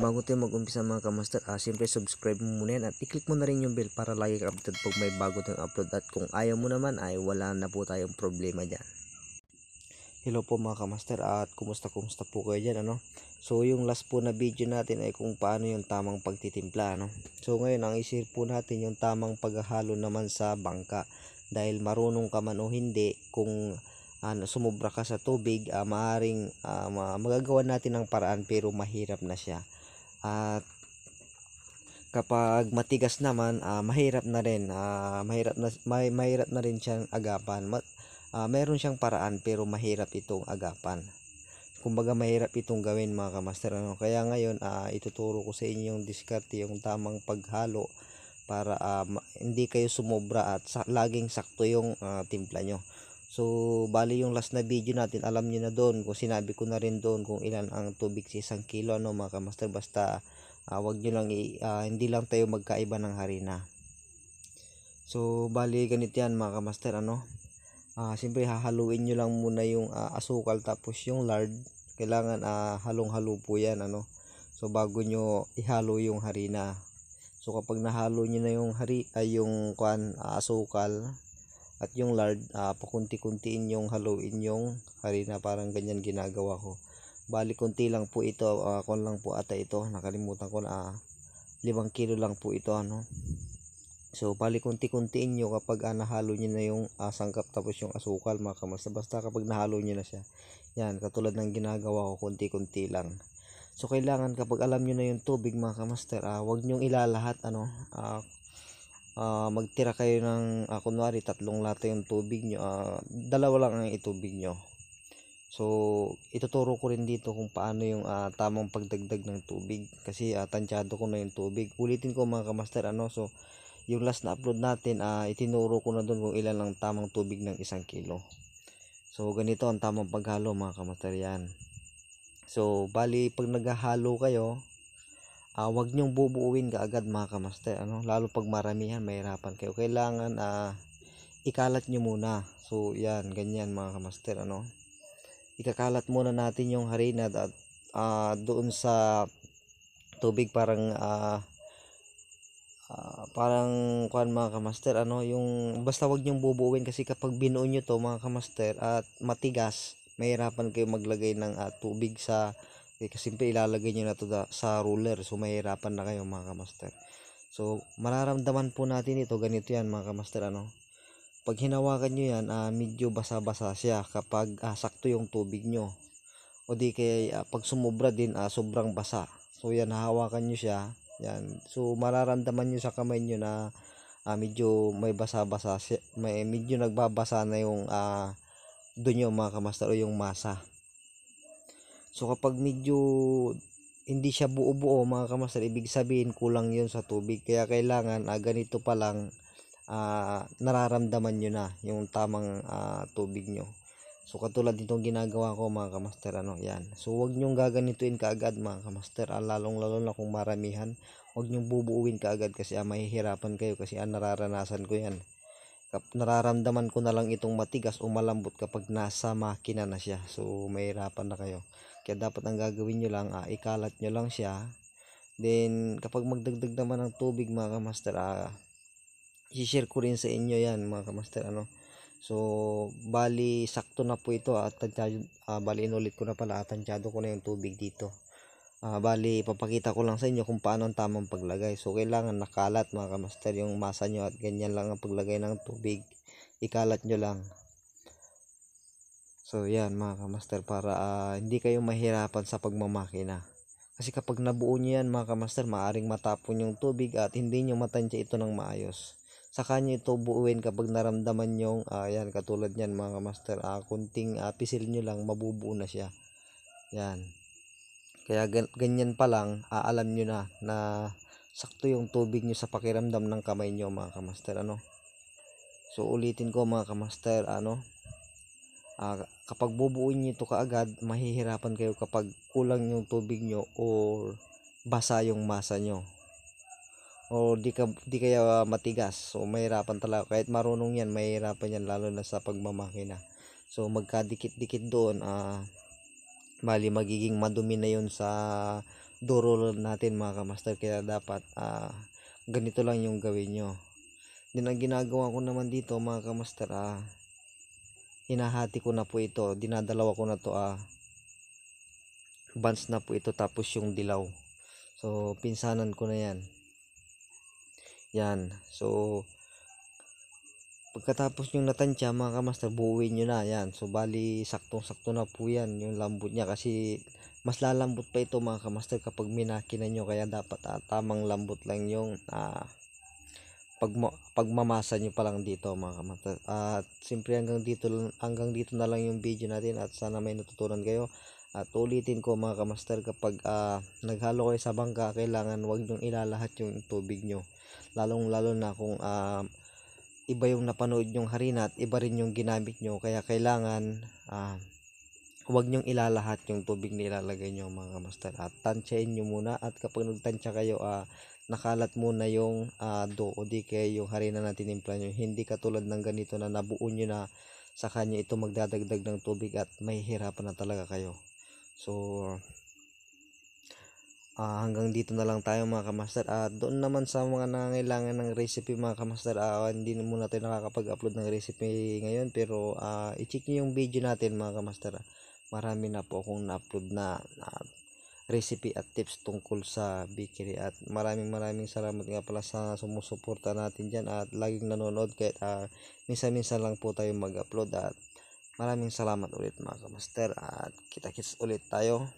Bago tayo mag-umpisa mga kamaster, ah, siyempre subscribe mo muna yan at i-click mo na rin yung bell para lagi kang updated pag may bago tayong upload at kung ayaw mo naman ay wala na po tayong problema dyan. Hello po mga kamaster at kumusta kumusta po kayo dyan ano. So yung last po na video natin ay kung paano yung tamang pagtitimpla ano. So ngayon ang isir po natin yung tamang paghahalo naman sa bangka dahil marunong ka man o hindi kung ano, ah, sumubra ka sa tubig, uh, maaring uh, magagawa natin ng paraan pero mahirap na siya. At kapag matigas naman, uh, mahirap na rin. Uh, mahirap na may mahirap na rin siyang agapan. Ma, uh, meron siyang paraan pero mahirap itong agapan. Kumbaga mahirap itong gawin mga kamaster. Ano? Kaya ngayon uh, ituturo ko sa inyo yung diskarte, yung tamang paghalo para uh, hindi kayo sumobra at sa, laging sakto yung uh, timpla nyo. So, bali yung last na video natin, alam niyo na doon, kung sinabi ko na rin doon kung ilan ang tubig sa isang kilo, ano mga kamaster, basta uh, ah, wag nyo lang, uh, hindi lang tayo magkaiba ng harina. So, bali ganito yan mga kamaster, ano, uh, siyempre hahaluin nyo lang muna yung uh, asukal tapos yung lard, kailangan uh, halong-halo po yan, ano, so bago nyo ihalo yung harina. So, kapag nahalo nyo na yung, hari, uh, yung kwan, uh, asukal, at yung lard uh, pakunti-kuntiin yung haluin yung harina parang ganyan ginagawa ko bali kunti lang po ito uh, ah, kon lang po ata ito nakalimutan ko na uh, ah, 5 kilo lang po ito ano so bali kunti-kuntiin nyo kapag uh, nahalo nyo na yung uh, sangkap tapos yung asukal mga kamasta basta kapag nahalo nyo na siya yan katulad ng ginagawa ko kunti-kunti lang So kailangan kapag alam niyo na yung tubig mga kamaster, uh, wag niyo ilalahat ano. Uh, uh, magtira kayo ng uh, kunwari tatlong lata yung tubig nyo uh, dalawa lang ang itubig nyo so ituturo ko rin dito kung paano yung uh, tamang pagdagdag ng tubig kasi uh, tansyado ko na yung tubig ulitin ko mga kamaster ano so yung last na upload natin uh, itinuro ko na doon kung ilan lang tamang tubig ng isang kilo so ganito ang tamang paghalo mga kamaster yan so bali pag naghahalo kayo uh, wag nyong bubuuin kaagad mga kamaster ano lalo pag maramihan mahirapan kayo kailangan uh, ikalat niyo muna so yan ganyan mga kamaster ano ikakalat muna natin yung harina at uh, doon sa tubig parang uh, uh, parang kuan mga kamaster ano yung basta wag nyong bubuuin kasi kapag binuon niyo to mga kamaster at matigas mahirapan kayo maglagay ng uh, tubig sa Okay, eh, simple ilalagay nyo na to sa ruler. So, mahirapan na kayo mga kamaster. So, mararamdaman po natin ito. Ganito yan mga kamaster. Ano? Pag hinawakan nyo yan, uh, medyo basa-basa siya kapag uh, sakto yung tubig nyo. O di kaya uh, pag sumubra din, uh, sobrang basa. So, yan, hawakan nyo siya. Yan. So, mararamdaman nyo sa kamay nyo na uh, medyo may basa-basa. May, medyo nagbabasa na yung uh, doon yung mga kamaster o yung masa. So kapag medyo hindi siya buo-buo mga kamaster, ibig sabihin kulang yon sa tubig. Kaya kailangan ah, ganito pa lang ah, nararamdaman nyo na yung tamang ah, tubig nyo. So katulad nitong ginagawa ko mga kamaster ano, yan. So wag niyo gaganituin kaagad mga kamaster, ah, lalong lalo na kung maramihan. Wag niyo bubuuin kaagad kasi ah, mahihirapan kayo kasi ah, nararanasan ko yan. Kap nararamdaman ko na lang itong matigas o malambot kapag nasa makina na siya. So mahirapan na kayo. Kaya dapat ang gagawin nyo lang, ah, ikalat nyo lang siya. Then, kapag magdagdag naman ng tubig mga kamaster, ah, i-share ko rin sa inyo yan mga kamaster. Ano? So, bali, sakto na po ito. At, ah, ah, bali, inulit ko na pala. at ah, Atansyado ko na yung tubig dito. Ah, bali, papakita ko lang sa inyo kung paano ang tamang paglagay. So, kailangan nakalat mga kamaster yung masa nyo at ganyan lang ang paglagay ng tubig. Ikalat nyo lang. So yan mga kamaster para uh, hindi kayo mahirapan sa pagmamakina. Kasi kapag nabuo nyo yan mga kamaster maaring matapon yung tubig at hindi nyo matansya ito ng maayos. Saka nyo ito buuin kapag naramdaman nyo, uh, ah, yan katulad yan mga kamaster, uh, kunting uh, pisil nyo lang mabubuo na siya. Yan. Kaya ganyan pa lang, aalam nyo na na sakto yung tubig nyo sa pakiramdam ng kamay nyo mga kamaster. Ano? So ulitin ko mga kamaster, ano? uh, kapag bubuuin niyo ito kaagad, mahihirapan kayo kapag kulang yung tubig nyo or basa yung masa nyo. O di, ka, di kaya matigas. So, mahirapan talaga. Kahit marunong yan, mahirapan yan lalo na sa pagmamakina. So, magkadikit-dikit doon, ah, uh, bali magiging madumi na yun sa duro natin mga kamaster. Kaya dapat, ah, uh, ganito lang yung gawin nyo. Din ang ginagawa ko naman dito mga kamaster, ah, uh, hinahati ko na po ito dinadalawa ko na to ah bands na po ito tapos yung dilaw so pinsanan ko na yan yan so pagkatapos yung natansya mga kamaster buuin nyo na yan so bali saktong sakto na po yan yung lambot niya kasi mas lalambot pa ito mga kamaster kapag minakina nyo kaya dapat ah, tamang lambot lang yung ah, pag pagmamasa niyo pa lang dito mga kamata at simpre hanggang dito hanggang dito na lang yung video natin at sana may natutunan kayo at ulitin ko mga kamaster kapag uh, naghalo kayo sa bangka kailangan huwag niyo ilalahat yung tubig niyo. lalong lalo na kung uh, iba yung napanood yung harina at iba rin yung ginamit niyo kaya kailangan uh, huwag niyo ilalahat yung tubig na ilalagay nyo mga kamaster at tansyain niyo muna at kapag nagtansya kayo uh, nakalat muna yung uh, ah, dough o di kaya yung harina na tinimpla nyo. Hindi katulad ng ganito na nabuo nyo na sa kanya ito magdadagdag ng tubig at mahihirapan na talaga kayo. So, uh, hanggang dito na lang tayo mga kamaster. At uh, doon naman sa mga nangangailangan ng recipe mga kamaster, uh, hindi na muna tayo nakakapag-upload ng recipe ngayon. Pero, uh, i-check nyo yung video natin mga kamaster. Marami na po akong na-upload na, na recipe at tips tungkol sa bakery at maraming maraming salamat nga pala sa sumusuporta natin dyan at laging nanonood kahit uh, ah, minsan minsan lang po tayo mag upload at maraming salamat ulit mga kamaster at kita kits ulit tayo